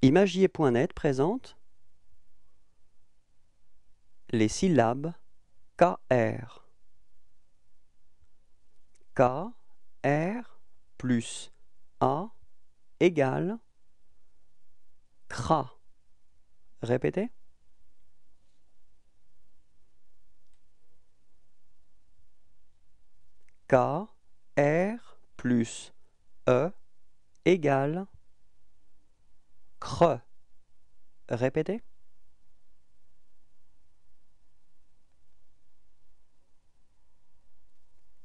Imagier.net présente les syllabes KR. KR plus A égale CRA. Répétez. KR plus E égale CRE, Répétez.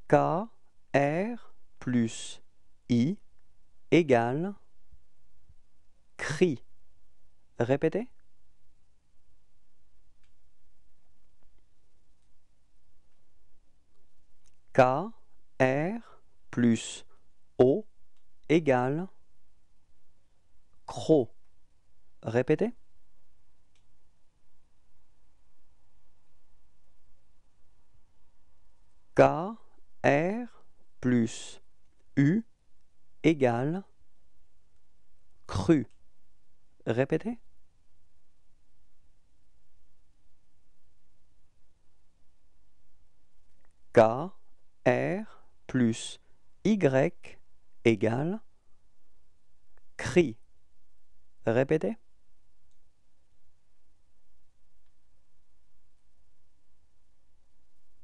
K, R plus I égale CRI. Répétez. K, R plus O égale CRO répéter K R plus U égale cru. Répétez. K R plus Y égale cri. Répétez.